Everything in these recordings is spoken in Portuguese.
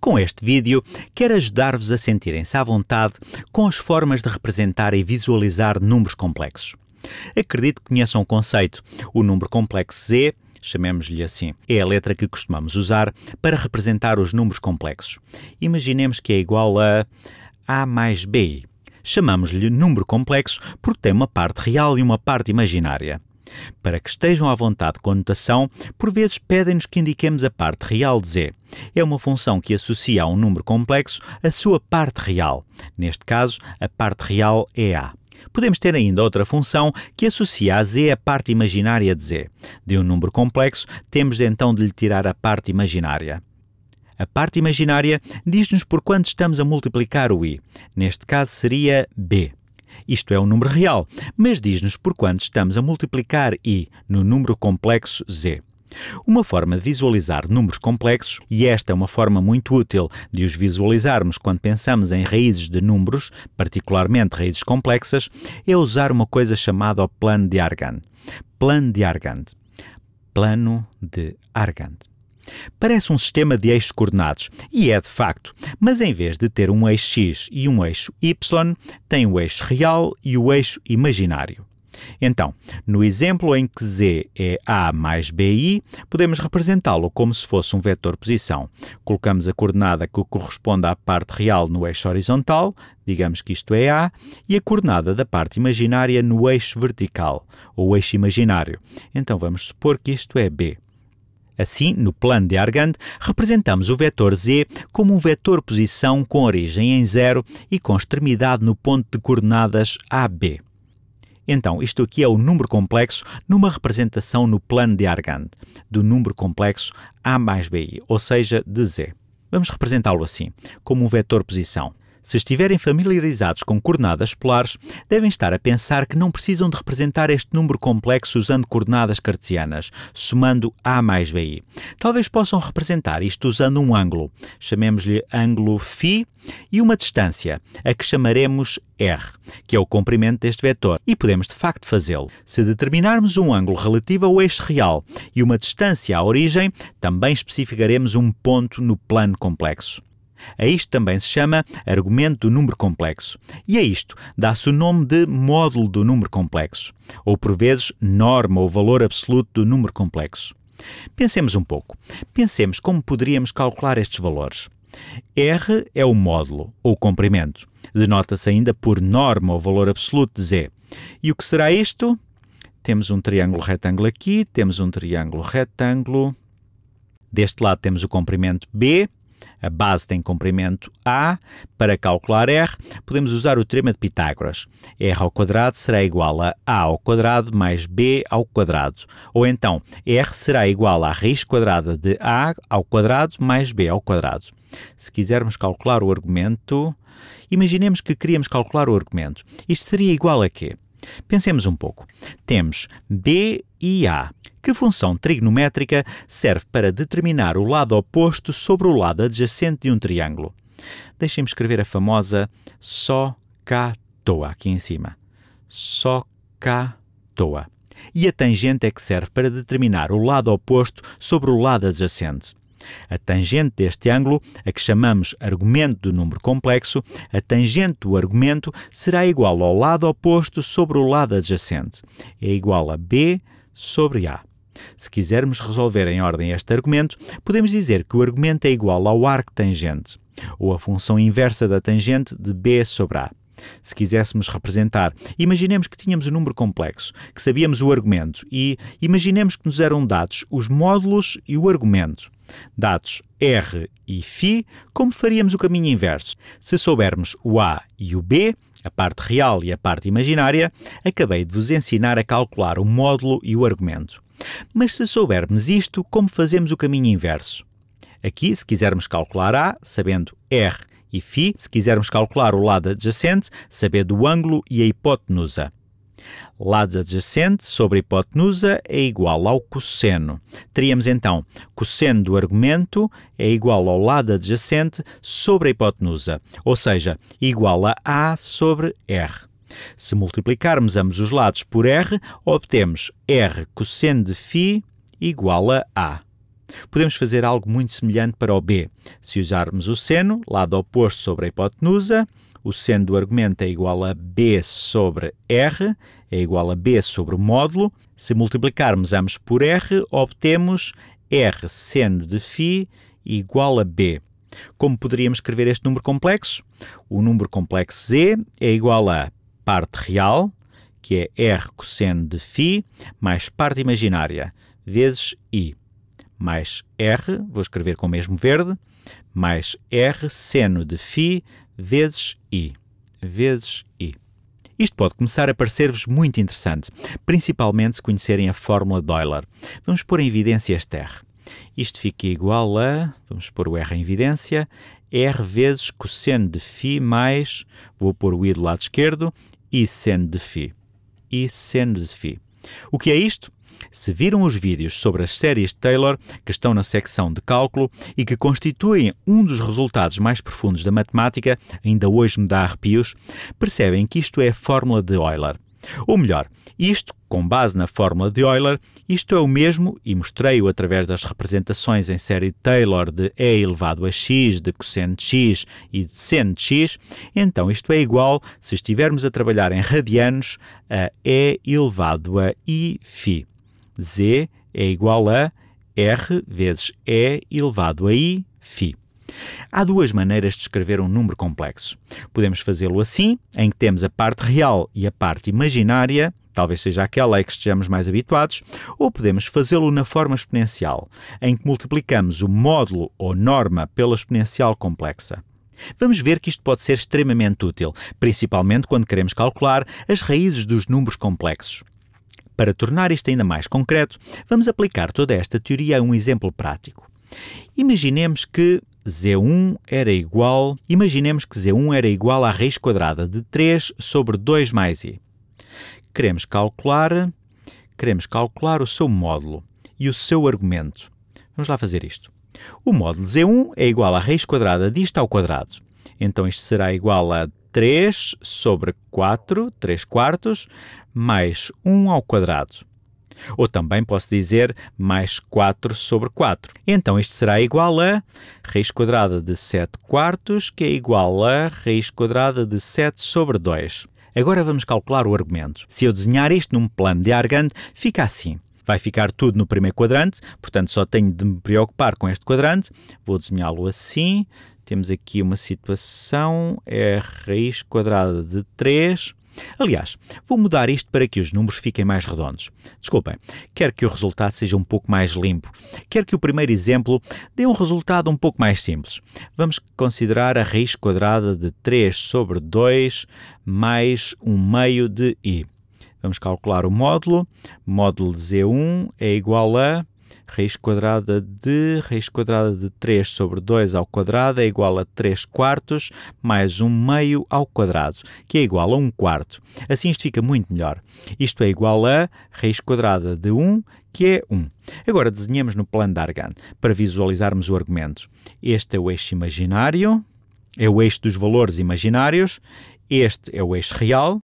Com este vídeo, quero ajudar-vos a sentirem-se à vontade com as formas de representar e visualizar números complexos. Acredito que conheçam o conceito. O número complexo Z, chamemos-lhe assim, é a letra que costumamos usar para representar os números complexos. Imaginemos que é igual a A mais B. Chamamos-lhe número complexo porque tem uma parte real e uma parte imaginária. Para que estejam à vontade com a notação, por vezes pedem-nos que indiquemos a parte real de z. É uma função que associa a um número complexo a sua parte real. Neste caso, a parte real é a. Podemos ter ainda outra função que associa a z a parte imaginária de z. De um número complexo, temos então de lhe tirar a parte imaginária. A parte imaginária diz-nos por quanto estamos a multiplicar o i. Neste caso seria b. Isto é um número real, mas diz-nos por quanto estamos a multiplicar i no número complexo z. Uma forma de visualizar números complexos, e esta é uma forma muito útil de os visualizarmos quando pensamos em raízes de números, particularmente raízes complexas, é usar uma coisa chamada o plano de Argand. Plano de Argand. Plano de Argand. Parece um sistema de eixos coordenados, e é de facto, mas em vez de ter um eixo x e um eixo y, tem o eixo real e o eixo imaginário. Então, no exemplo em que z é a mais bi, podemos representá-lo como se fosse um vetor posição. Colocamos a coordenada que corresponde à parte real no eixo horizontal, digamos que isto é a, e a coordenada da parte imaginária no eixo vertical, ou eixo imaginário. Então vamos supor que isto é b. Assim, no plano de Argand, representamos o vetor z como um vetor posição com origem em zero e com extremidade no ponto de coordenadas AB. Então, isto aqui é o número complexo numa representação no plano de Argand, do número complexo A mais BI, ou seja, de Z. Vamos representá-lo assim, como um vetor posição. Se estiverem familiarizados com coordenadas polares, devem estar a pensar que não precisam de representar este número complexo usando coordenadas cartesianas, somando A mais BI. Talvez possam representar isto usando um ângulo, chamemos-lhe ângulo φ, e uma distância, a que chamaremos R, que é o comprimento deste vetor, e podemos de facto fazê-lo. Se determinarmos um ângulo relativo ao eixo real e uma distância à origem, também especificaremos um ponto no plano complexo. A isto também se chama argumento do número complexo, e a isto dá-se o nome de módulo do número complexo, ou por vezes norma ou valor absoluto do número complexo. Pensemos um pouco. Pensemos como poderíamos calcular estes valores. R é o módulo, ou comprimento. Denota-se ainda por norma ou valor absoluto de Z. E o que será isto? Temos um triângulo retângulo aqui, temos um triângulo retângulo. Deste lado temos o comprimento B, a base tem comprimento A. Para calcular R, podemos usar o teorema de Pitágoras. R ao quadrado será igual a A ao quadrado mais B ao quadrado. Ou então, R será igual à raiz quadrada de A ao quadrado mais B ao quadrado. Se quisermos calcular o argumento, imaginemos que queríamos calcular o argumento. Isto seria igual a quê? Pensemos um pouco. Temos B e A. Que função trigonométrica serve para determinar o lado oposto sobre o lado adjacente de um triângulo? Deixem-me escrever a famosa só cá toa aqui em cima. Só cá toa. E a tangente é que serve para determinar o lado oposto sobre o lado adjacente. A tangente deste ângulo, a que chamamos argumento do número complexo, a tangente do argumento será igual ao lado oposto sobre o lado adjacente. É igual a B sobre A. Se quisermos resolver em ordem este argumento, podemos dizer que o argumento é igual ao arco tangente, ou a função inversa da tangente de B sobre A se quiséssemos representar. Imaginemos que tínhamos um número complexo, que sabíamos o argumento e imaginemos que nos eram dados os módulos e o argumento. Dados R e φ, como faríamos o caminho inverso? Se soubermos o A e o B, a parte real e a parte imaginária, acabei de vos ensinar a calcular o módulo e o argumento. Mas se soubermos isto, como fazemos o caminho inverso? Aqui, se quisermos calcular A, sabendo R e φ, se quisermos calcular o lado adjacente, saber do ângulo e a hipotenusa. Lado adjacente sobre a hipotenusa é igual ao cosseno. Teríamos então cosseno do argumento é igual ao lado adjacente sobre a hipotenusa, ou seja, igual a A sobre R. Se multiplicarmos ambos os lados por R, obtemos R cosseno de φ igual a A. Podemos fazer algo muito semelhante para o B. Se usarmos o seno, lado oposto sobre a hipotenusa, o seno do argumento é igual a B sobre R, é igual a B sobre o módulo. Se multiplicarmos ambos por R, obtemos R seno de φ igual a B. Como poderíamos escrever este número complexo? O número complexo Z é igual a parte real, que é R cosseno de φ, mais parte imaginária, vezes I mais R, vou escrever com o mesmo verde, mais R seno de Φ vezes I. Vezes I. Isto pode começar a parecer-vos muito interessante, principalmente se conhecerem a fórmula Euler. Vamos pôr em evidência este R. Isto fica igual a, vamos pôr o R em evidência, R vezes cosseno de Φ mais, vou pôr o I do lado esquerdo, I seno de Φ. I seno de Φ. O que é isto? Se viram os vídeos sobre as séries de Taylor, que estão na secção de cálculo e que constituem um dos resultados mais profundos da matemática, ainda hoje me dá arrepios, percebem que isto é a fórmula de Euler. Ou melhor, isto, com base na fórmula de Euler, isto é o mesmo, e mostrei-o através das representações em série de Taylor de e elevado a x, de cosseno de x e de seno de x, então isto é igual, se estivermos a trabalhar em radianos, a e elevado a i φ. Z é igual a R vezes E elevado a I, φ. Há duas maneiras de escrever um número complexo. Podemos fazê-lo assim, em que temos a parte real e a parte imaginária, talvez seja aquela a que estejamos mais habituados, ou podemos fazê-lo na forma exponencial, em que multiplicamos o módulo ou norma pela exponencial complexa. Vamos ver que isto pode ser extremamente útil, principalmente quando queremos calcular as raízes dos números complexos. Para tornar isto ainda mais concreto, vamos aplicar toda esta teoria a um exemplo prático. Imaginemos que Z1 era igual, imaginemos que Z1 era igual à raiz quadrada de 3 sobre 2 mais i. Queremos calcular, queremos calcular o seu módulo e o seu argumento. Vamos lá fazer isto. O módulo Z1 é igual à raiz quadrada disto ao quadrado. Então isto será igual a 3 sobre 4, 3 quartos, mais 1 ao quadrado. Ou também posso dizer mais 4 sobre 4. Então isto será igual a raiz quadrada de 7 quartos, que é igual a raiz quadrada de 7 sobre 2. Agora vamos calcular o argumento. Se eu desenhar isto num plano de Argand, fica assim vai ficar tudo no primeiro quadrante, portanto só tenho de me preocupar com este quadrante. Vou desenhá-lo assim. Temos aqui uma situação, é raiz quadrada de 3. Aliás, vou mudar isto para que os números fiquem mais redondos. Desculpem, quero que o resultado seja um pouco mais limpo. Quero que o primeiro exemplo dê um resultado um pouco mais simples. Vamos considerar a raiz quadrada de 3 sobre 2 mais 1 um meio de i. Vamos calcular o módulo. Módulo de Z1 é igual a raiz quadrada de raiz quadrada de 3 sobre 2 ao quadrado é igual a 3 quartos mais 1 meio ao quadrado, que é igual a 1 quarto. Assim isto fica muito melhor. Isto é igual a raiz quadrada de 1, que é 1. Agora desenhamos no plano de Argan, para visualizarmos o argumento. Este é o eixo imaginário, é o eixo dos valores imaginários, este é o eixo real,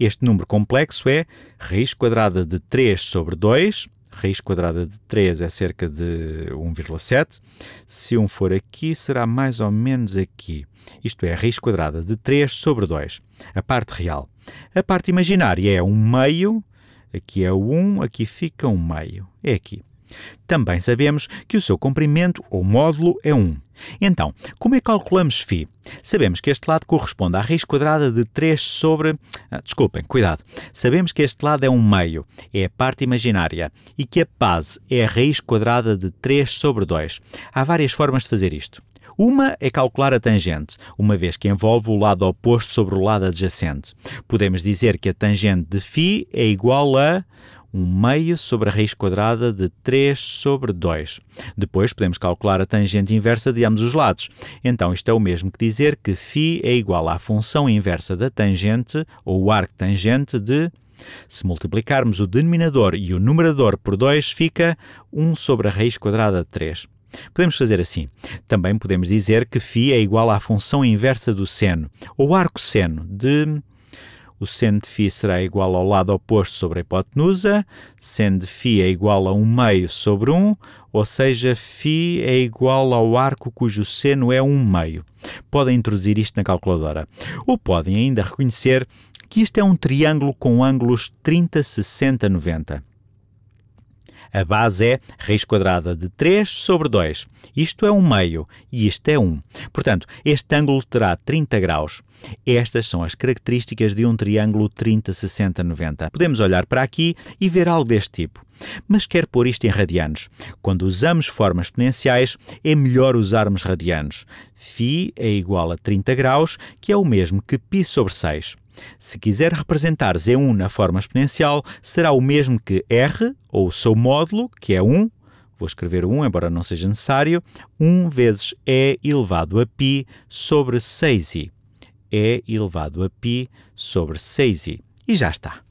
Este número complexo é raiz quadrada de 3 sobre 2, raiz quadrada de 3 é cerca de 1,7. Se 1 for aqui, será mais ou menos aqui. Isto é, raiz quadrada de 3 sobre 2, a parte real. A parte imaginária é 1 meio, aqui é 1, aqui fica 1 meio. É aqui. Também sabemos que o seu comprimento ou módulo é 1. Então, como é que calculamos φ? Sabemos que este lado corresponde à raiz quadrada de 3 sobre. Ah, desculpem, cuidado. Sabemos que este lado é um meio, é a parte imaginária, e que a base é a raiz quadrada de 3 sobre 2. Há várias formas de fazer isto. Uma é calcular a tangente, uma vez que envolve o lado oposto sobre o lado adjacente. Podemos dizer que a tangente de φ é igual a 1 meio sobre a raiz quadrada de 3 sobre 2. Depois podemos calcular a tangente inversa de ambos os lados. Então isto é o mesmo que dizer que φ é igual à função inversa da tangente, ou arco tangente de... Se multiplicarmos o denominador e o numerador por 2, fica 1 sobre a raiz quadrada de 3. Podemos fazer assim. Também podemos dizer que φ é igual à função inversa do seno, ou arco seno, de o seno de φ será igual ao lado oposto sobre a hipotenusa, seno de φ é igual a 1 meio sobre 1, ou seja, φ é igual ao arco cujo seno é 1 meio. Podem introduzir isto na calculadora. Ou podem ainda reconhecer que isto é um triângulo com ângulos 30, 60, 90. A base é raiz quadrada de 3 sobre 2. Isto é um meio e isto é 1. Portanto, este ângulo terá 30 graus. Estas são as características de um triângulo 30, 60, 90. Podemos olhar para aqui e ver algo deste tipo. Mas quero pôr isto em radianos. Quando usamos formas exponenciais, é melhor usarmos radianos. Φ é igual a 30 graus, que é o mesmo que π sobre 6. Se quiser representar Z1 na forma exponencial, será o mesmo que R, ou seu módulo, que é 1, vou escrever 1, embora não seja necessário, 1 vezes E elevado a π sobre 6i. E elevado a π sobre 6i. E já está.